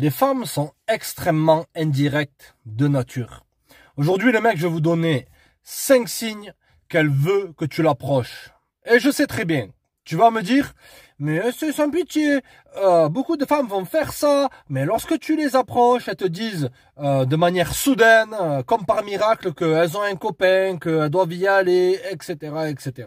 Les femmes sont extrêmement indirectes de nature. Aujourd'hui, le mec, je vais vous donner cinq signes qu'elle veut que tu l'approches. Et je sais très bien, tu vas me dire, mais euh, c'est sans pitié, euh, beaucoup de femmes vont faire ça, mais lorsque tu les approches, elles te disent euh, de manière soudaine, comme par miracle, qu'elles ont un copain, qu'elles doivent y aller, etc., etc.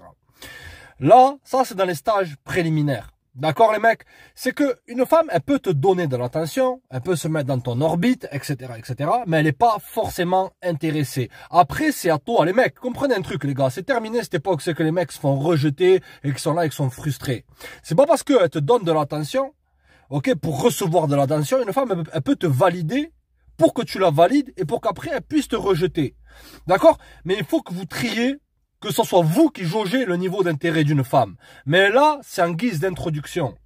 Là, ça c'est dans les stages préliminaires. D'accord les mecs C'est que une femme, elle peut te donner de l'attention, elle peut se mettre dans ton orbite, etc., etc. Mais elle n'est pas forcément intéressée. Après, c'est à toi les mecs. Comprenez un truc les gars, c'est terminé cette époque, c'est que les mecs se font rejeter et qu'ils sont là et qu'ils sont frustrés. C'est pas parce qu'elle te donne de l'attention, ok, pour recevoir de l'attention, une femme, elle peut te valider pour que tu la valides et pour qu'après elle puisse te rejeter. D'accord Mais il faut que vous triez que ce soit vous qui jaugez le niveau d'intérêt d'une femme. Mais là, c'est en guise d'introduction.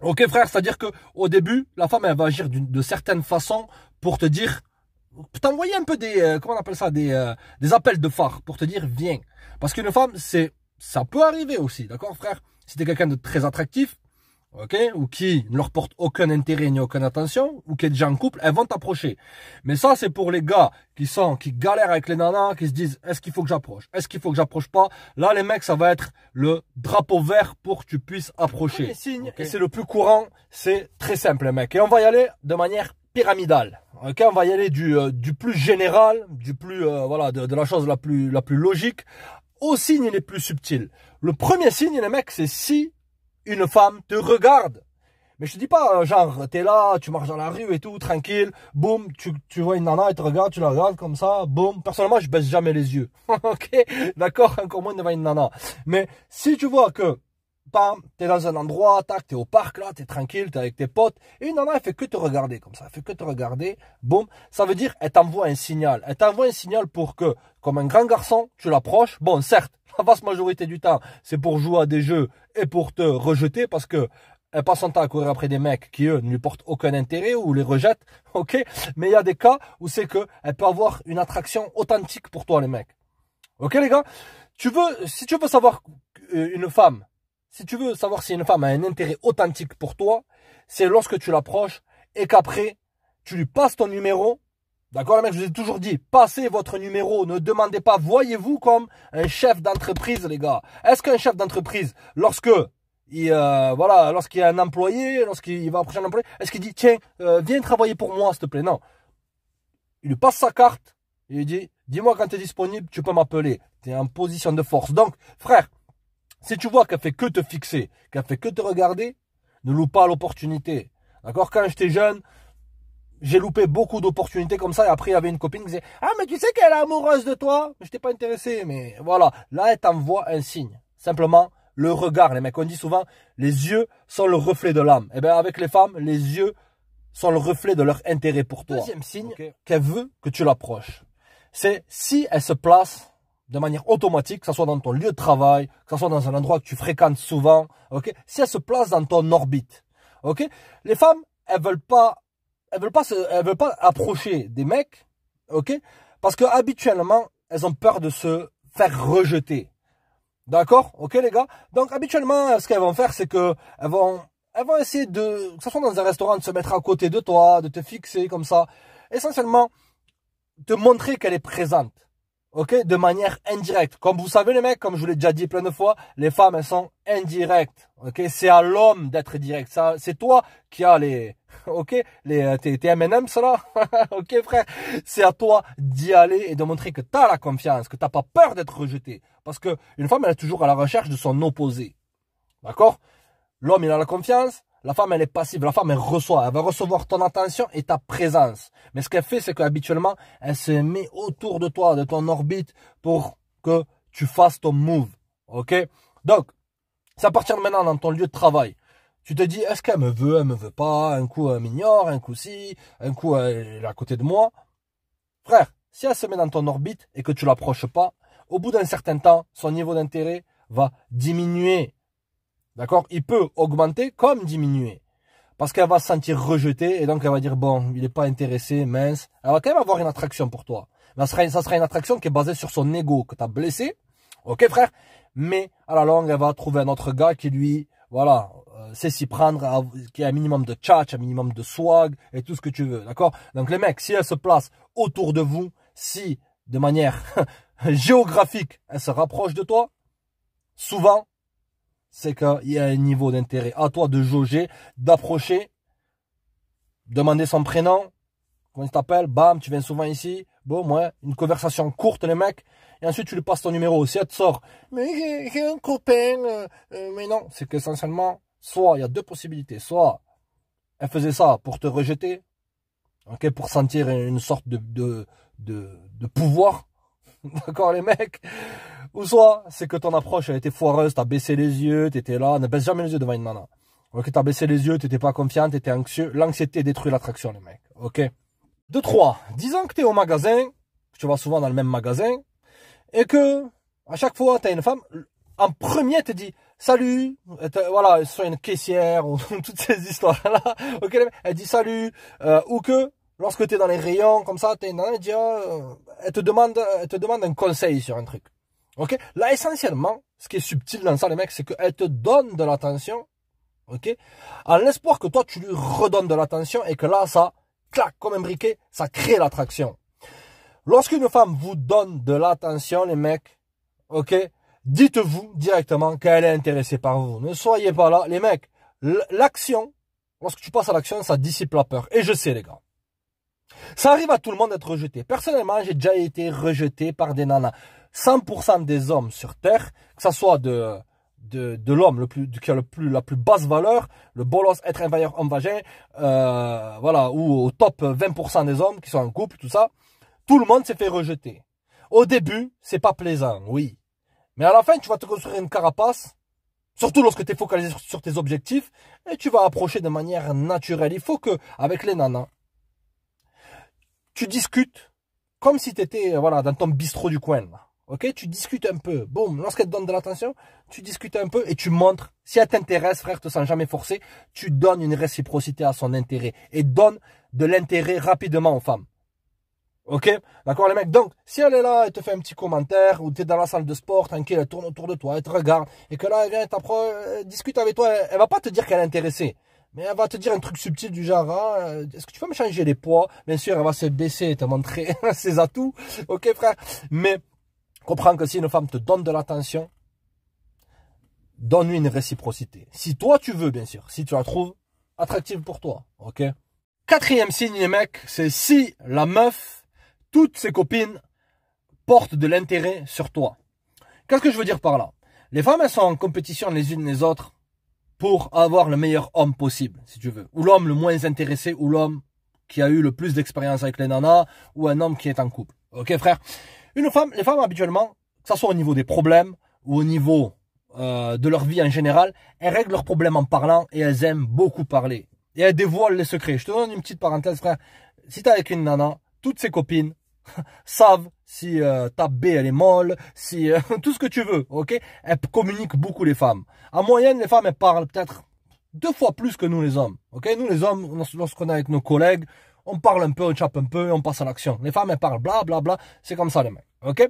Ok frère, c'est-à-dire que au début, la femme elle va agir de certaines façons pour te dire, t'envoyer un peu des, euh, comment on appelle ça, des, euh, des appels de phare pour te dire viens. Parce qu'une femme, c'est, ça peut arriver aussi, d'accord frère. Si t'es quelqu'un de très attractif, ok, ou qui ne leur portent aucun intérêt ni aucune attention, ou qui est déjà en couple, elles vont t'approcher. Mais ça, c'est pour les gars qui sont, qui galèrent avec les nanas, qui se disent, est-ce qu'il faut que j'approche? Est-ce qu'il faut que j'approche pas? Là, les mecs, ça va être le drapeau vert pour que tu puisses approcher. et c'est le plus courant, c'est très simple, les mecs. Et on va y aller de manière pyramidale. Ok, on va y aller du, euh, du plus général, du plus, euh, voilà, de, de la chose la plus, la plus logique, aux signes les plus subtils. Le premier signe, les mecs, c'est si une femme te regarde. Mais je te dis pas, euh, genre, tu es là, tu marches dans la rue et tout, tranquille, boum, tu, vois une nana, elle te regarde, tu la regardes comme ça, boum. Personnellement, je baisse jamais les yeux. ok D'accord Encore moins devant une nana. Mais si tu vois que, pam, es dans un endroit, tac, es au parc là, tu es tranquille, es avec tes potes, et une nana, elle fait que te regarder comme ça, elle fait que te regarder, boum. Ça veut dire, elle t'envoie un signal. Elle t'envoie un signal pour que, comme un grand garçon, tu l'approches. Bon, certes, la vaste majorité du temps, c'est pour jouer à des jeux et pour te rejeter parce que elle passe son temps à courir après des mecs qui eux ne lui portent aucun intérêt ou les rejettent, ok. Mais il y a des cas où c'est que elle peut avoir une attraction authentique pour toi, les mecs. Ok, les gars. Tu veux, si tu veux savoir euh, une femme, si tu veux savoir si une femme a un intérêt authentique pour toi, c'est lorsque tu l'approches et qu'après tu lui passes ton numéro D'accord, mec, je vous ai toujours dit, passez votre numéro, ne demandez pas, voyez-vous comme un chef d'entreprise, les gars. Est-ce qu'un chef d'entreprise, lorsque il, euh, voilà, lorsqu'il y a un employé, lorsqu'il va approcher un employé, est-ce qu'il dit, tiens, euh, viens travailler pour moi, s'il te plaît Non. Il lui passe sa carte, il lui dit, dis-moi quand tu es disponible, tu peux m'appeler. Tu es en position de force. Donc, frère, si tu vois qu'elle fait que te fixer, qu'elle fait que te regarder, ne loue pas l'opportunité. D'accord Quand j'étais jeune, j'ai loupé beaucoup d'opportunités comme ça. Et après, il y avait une copine qui disait Ah, mais tu sais qu'elle est amoureuse de toi Je t'ai pas intéressé, mais voilà. Là, elle t'envoie un signe. Simplement, le regard. Les mecs, on dit souvent Les yeux sont le reflet de l'âme. Et eh bien, avec les femmes, les yeux sont le reflet de leur intérêt pour toi. Deuxième signe qu'elle veut que tu l'approches. C'est si elle se place de manière automatique, que ce soit dans ton lieu de travail, que ce soit dans un endroit que tu fréquentes souvent, ok si elle se place dans ton orbite. ok les femmes, elles veulent pas elles veulent pas veulent pas approcher des mecs, ok Parce que habituellement, elles ont peur de se faire rejeter. D'accord Ok les gars Donc habituellement, ce qu'elles vont faire, c'est que vont, vont essayer de, que ce soit dans un restaurant, de se mettre à côté de toi, de te fixer comme ça. Essentiellement, te montrer qu'elle est présente ok, de manière indirecte. Comme vous savez les mecs, comme je vous l'ai déjà dit plein de fois, les femmes elles sont indirectes, ok. C'est à l'homme d'être direct. Ça, C'est toi qui as les, ok, les euh, tes, tes M&M cela ok frère. C'est à toi d'y aller et de montrer que t'as la confiance, que t'as pas peur d'être rejeté, parce que une femme elle est toujours à la recherche de son opposé, d'accord. L'homme il a la confiance, la femme, elle est passive. La femme, elle reçoit. Elle va recevoir ton attention et ta présence. Mais ce qu'elle fait, c'est qu'habituellement, elle se met autour de toi, de ton orbite, pour que tu fasses ton move. OK Donc, ça à partir de maintenant dans ton lieu de travail. Tu te dis, est-ce qu'elle me veut, elle me veut pas Un coup, elle m'ignore, un coup, si, un coup, elle est à côté de moi. Frère, si elle se met dans ton orbite et que tu l'approches pas, au bout d'un certain temps, son niveau d'intérêt va diminuer. D'accord Il peut augmenter comme diminuer. Parce qu'elle va se sentir rejetée et donc elle va dire bon, il n'est pas intéressé, mince. Elle va quand même avoir une attraction pour toi. Ça sera, une, attraction qui est basée sur son ego que tu as blessé. Ok frère Mais à la longue, elle va trouver un autre gars qui lui, voilà, euh, sait s'y prendre, qui a un minimum de tchatch, un minimum de swag et tout ce que tu veux. D'accord Donc les mecs, si elle se place autour de vous, si de manière géographique, elle se rapproche de toi, souvent, c'est qu'il y a un niveau d'intérêt. À toi de jauger, d'approcher, demander son prénom, comment il t'appelle, bam, tu viens souvent ici, bon, moi, une conversation courte, les mecs, et ensuite tu lui passes ton numéro. aussi, elle te sort, mais j'ai un copain, euh, euh, mais non, c'est qu'essentiellement, soit il y a deux possibilités, soit elle faisait ça pour te rejeter, ok, pour sentir une sorte de, de, de pouvoir, d'accord, les mecs, ou soit, c'est que ton approche a été foireuse, t'as baissé les yeux, t'étais là, ne baisse jamais les yeux devant une nana. Ok, t'as baissé les yeux, t'étais pas confiant, t'étais anxieux. L'anxiété détruit l'attraction, les mecs. Ok. De trois, disons que t'es au magasin, que tu vas souvent dans le même magasin, et que, à chaque fois, t'as une femme, en premier, te dit, salut, voilà, soit une caissière, ou toutes ces histoires-là. Ok, elle dit salut, euh, ou que, lorsque t'es dans les rayons, comme ça, t'es une nana, elle, euh, elle te demande, elle te demande un conseil sur un truc. OK? Là, essentiellement, ce qui est subtil dans ça, les mecs, c'est qu'elle te donne de l'attention, OK? En l'espoir que toi, tu lui redonnes de l'attention et que là, ça claque comme un briquet, ça crée l'attraction. Lorsqu'une femme vous donne de l'attention, les mecs, OK? Dites-vous directement qu'elle est intéressée par vous. Ne soyez pas là. Les mecs, l'action, lorsque tu passes à l'action, ça dissipe la peur. Et je sais, les gars. Ça arrive à tout le monde d'être rejeté. Personnellement, j'ai déjà été rejeté par des nanas. 100% des hommes sur Terre, que ce soit de, de, l'homme le plus, qui a le plus, la plus basse valeur, le bolos être un homme vagin, euh, voilà, ou au top 20% des hommes qui sont en couple, tout ça, tout le monde s'est fait rejeter. Au début, c'est pas plaisant, oui. Mais à la fin, tu vas te construire une carapace, surtout lorsque tu es focalisé sur, tes objectifs, et tu vas approcher de manière naturelle. Il faut que, avec les nanas, tu discutes comme si tu étais voilà, dans ton bistrot du coin. Ok, tu discutes un peu. lorsqu'elle te donne de l'attention, tu discutes un peu et tu montres. Si elle t'intéresse, frère, te sens jamais forcé, tu donnes une réciprocité à son intérêt et donne de l'intérêt rapidement aux femmes. Ok D'accord les mecs Donc, si elle est là, elle te fait un petit commentaire, ou tu es dans la salle de sport, tranquille, elle tourne autour de toi, elle te regarde, et que là, elle vient, elle euh, discute avec toi, elle, ne va pas te dire qu'elle est intéressée. Mais elle va te dire un truc subtil du genre, ah, euh, est-ce que tu peux me changer les poids Bien sûr, elle va se baisser et te montrer ses atouts. Ok frère Mais Comprends que si une femme te donne de l'attention, donne-lui une réciprocité. Si toi tu veux, bien sûr, si tu la trouves attractive pour toi, ok Quatrième signe, mec, c'est si la meuf, toutes ses copines, portent de l'intérêt sur toi. Qu'est-ce que je veux dire par là Les femmes, elles sont en compétition les unes les autres pour avoir le meilleur homme possible, si tu veux. Ou l'homme le moins intéressé, ou l'homme qui a eu le plus d'expérience avec les nanas, ou un homme qui est en couple. Ok, frère une femme, les femmes habituellement, que ce soit au niveau des problèmes ou au niveau euh, de leur vie en général, elles règlent leurs problèmes en parlant et elles aiment beaucoup parler. Et elles dévoilent les secrets. Je te donne une petite parenthèse, frère. Si t'es avec une nana, toutes ses copines savent si euh, ta B elle est molle, si euh, tout ce que tu veux, ok Elles communiquent beaucoup les femmes. En moyenne, les femmes elles parlent peut-être deux fois plus que nous les hommes, ok Nous les hommes, lorsqu'on est avec nos collègues, on parle un peu, on chape un peu, on passe à l'action. Les femmes, elles parlent bla bla bla, c'est comme ça les mecs, ok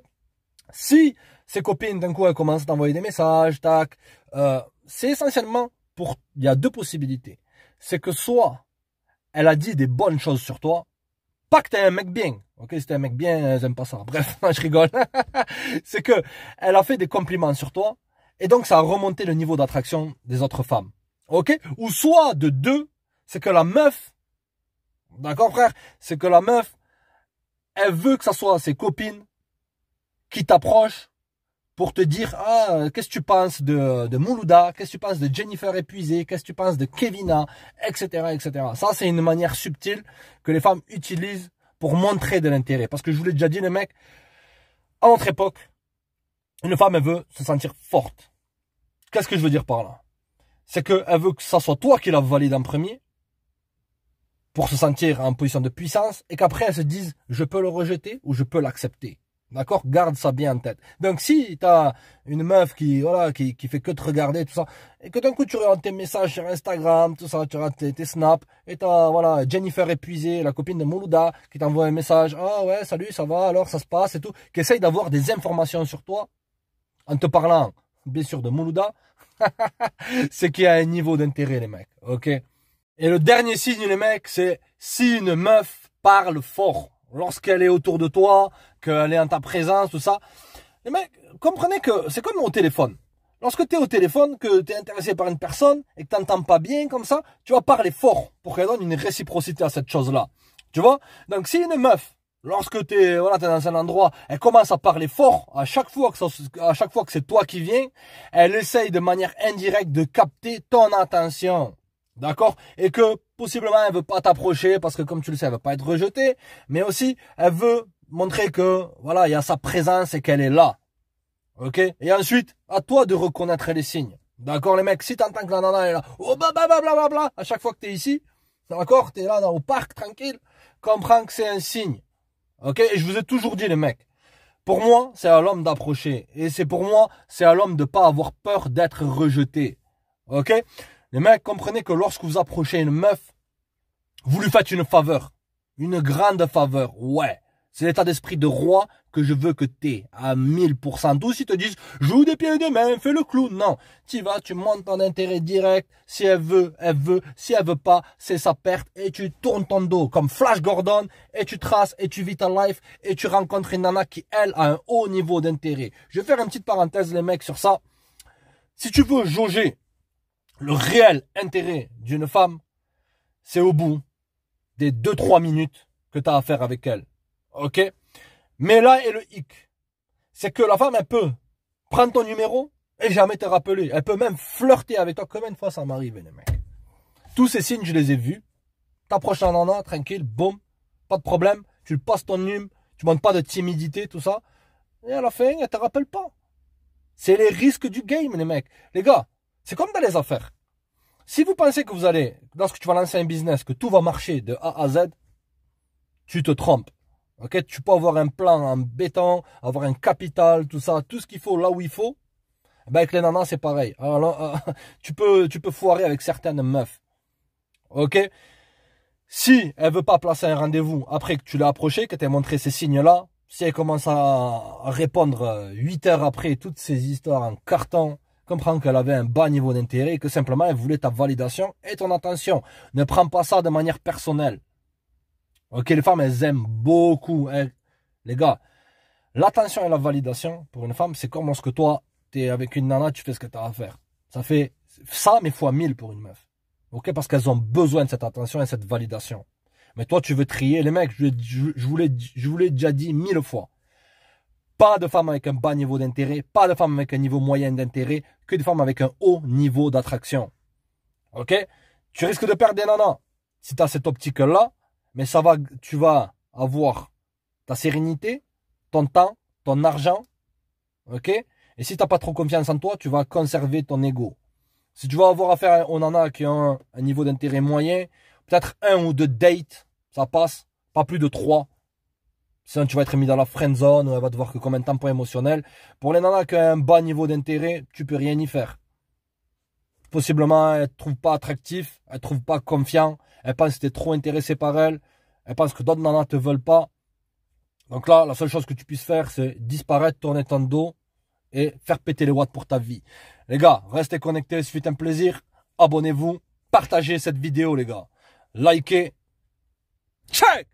Si ses copines, d'un coup, elles commencent à t'envoyer des messages, tac, euh, c'est essentiellement pour, il y a deux possibilités. C'est que soit, elle a dit des bonnes choses sur toi, pas que t'es un mec bien, ok Si t'es un mec bien, j'aime pas ça, bref, je rigole. c'est que, elle a fait des compliments sur toi, et donc ça a remonté le niveau d'attraction des autres femmes, ok Ou soit, de deux, c'est que la meuf, D'accord, frère C'est que la meuf, elle veut que ça soit ses copines qui t'approchent pour te dire ah qu'est-ce que tu penses de, de Moulouda, qu'est-ce que tu penses de Jennifer épuisée, qu'est-ce que tu penses de Kevina, etc., etc. Ça c'est une manière subtile que les femmes utilisent pour montrer de l'intérêt. Parce que je vous l'ai déjà dit les mecs, à notre époque, une femme elle veut se sentir forte. Qu'est-ce que je veux dire par là C'est qu'elle veut que ça soit toi qui la valide en premier, pour se sentir en position de puissance et qu'après elles se disent je peux le rejeter ou je peux l'accepter. D'accord Garde ça bien en tête. Donc si tu as une meuf qui voilà qui, qui fait que te regarder tout ça et que d'un coup tu regardes tes messages sur Instagram, tout ça, tu regardes tes, Snap, snaps et t'as voilà Jennifer épuisée, la copine de Moulouda qui t'envoie un message "Ah ouais, salut, ça va alors, ça se passe et tout" qui essaye d'avoir des informations sur toi en te parlant bien sûr de Moulouda, c'est qui y a un niveau d'intérêt les mecs. OK et le dernier signe, les mecs, c'est si une meuf parle fort lorsqu'elle est autour de toi, qu'elle est en ta présence, tout ça. Les mecs, comprenez que c'est comme au téléphone. Lorsque tu es au téléphone, que tu es intéressé par une personne et que t'entends pas bien comme ça, tu vas parler fort pour qu'elle donne une réciprocité à cette chose-là. Tu vois Donc si une meuf, lorsque tu es, voilà, dans un endroit, elle commence à parler fort, à chaque fois que, à chaque fois que c'est toi qui viens, elle essaye de manière indirecte de capter ton attention. D'accord Et que possiblement elle veut pas t'approcher parce que comme tu le sais, elle veut pas être rejetée, mais aussi elle veut montrer que voilà, il y a sa présence et qu'elle est là. OK Et ensuite, à toi de reconnaître les signes. D'accord les mecs, si t'entends que la nana est là, oh bah bah bah bla bla à chaque fois que tu es ici, d'accord, es là dans, au parc tranquille, comprends que c'est un signe. OK Et je vous ai toujours dit les mecs, pour moi, c'est à l'homme d'approcher et c'est pour moi, c'est à l'homme de pas avoir peur d'être rejeté. OK les mecs, comprenez que lorsque vous approchez une meuf, vous lui faites une faveur. Une grande faveur, ouais. C'est l'état d'esprit de roi que je veux que t'aies à 1000%. Tous s'ils te disent, joue des pieds et des mains, fais le clou. Non, tu vas, tu montes ton intérêt direct. Si elle veut, elle veut. Si elle veut pas, c'est sa perte. Et tu tournes ton dos comme Flash Gordon et tu traces et tu vis ta life et tu rencontres une nana qui, elle, a un haut niveau d'intérêt. Je vais faire une petite parenthèse, les mecs, sur ça. Si tu veux jauger le réel intérêt d'une femme, c'est au bout des 2-3 minutes que tu as à faire avec elle. OK Mais là est le hic. C'est que la femme, elle peut prendre ton numéro et jamais te rappeler. Elle peut même flirter avec toi. Combien de fois ça m'arrive, les mecs Tous ces signes, je les ai vus. T'approches un an, tranquille, boum, pas de problème. Tu passes ton num, tu manques pas de timidité, tout ça. Et à la fin, elle te rappelle pas. C'est les risques du game, les mecs. Les gars, c'est comme dans les affaires. Si vous pensez que vous allez, lorsque tu vas lancer un business, que tout va marcher de A à Z, tu te trompes. Ok, tu peux avoir un plan en béton, avoir un capital, tout ça, tout ce qu'il faut là où il faut. Eh ben avec les nanas, c'est pareil. Alors, euh, tu peux, tu peux foirer avec certaines meufs. Ok. Si elle veut pas placer un rendez-vous après que tu l'as approché, que as montré ces signes-là, si elle commence à répondre 8 euh, heures après toutes ces histoires en carton, Comprends qu'elle avait un bas niveau d'intérêt et que simplement elle voulait ta validation et ton attention. Ne prends pas ça de manière personnelle. Ok, les femmes, elles aiment beaucoup. Hein. Les gars, l'attention et la validation pour une femme, c'est comme lorsque toi, tu es avec une nana, tu fais ce que tu as à faire. Ça fait ça, mais fois mille pour une meuf. Ok, parce qu'elles ont besoin de cette attention et cette validation. Mais toi, tu veux trier les mecs. Je, je, je vous l'ai déjà dit mille fois. Pas de femmes avec un bas niveau d'intérêt, pas de femmes avec un niveau moyen d'intérêt, que des femmes avec un haut niveau d'attraction. Ok Tu risques de perdre des nanas si tu as cette optique-là, mais ça va, tu vas avoir ta sérénité, ton temps, ton argent. Ok Et si tu n'as pas trop confiance en toi, tu vas conserver ton ego. Si tu vas avoir affaire aux nanas qui ont un niveau d'intérêt moyen, peut-être un ou deux dates, ça passe, pas plus de trois. Sinon, tu vas être mis dans la friend zone, elle va te voir que comme un tampon émotionnel. Pour les nanas qui ont un bas niveau d'intérêt, tu peux rien y faire. Possiblement, elles te trouvent pas attractif, elles te trouvent pas confiant, elles pensent que tu es trop intéressé par elles, elles pensent que d'autres nanas te veulent pas. Donc là, la seule chose que tu puisses faire, c'est disparaître, tourner ton dos et faire péter les watts pour ta vie. Les gars, restez connectés, ce un plaisir. Abonnez-vous, partagez cette vidéo, les gars. Likez. Check!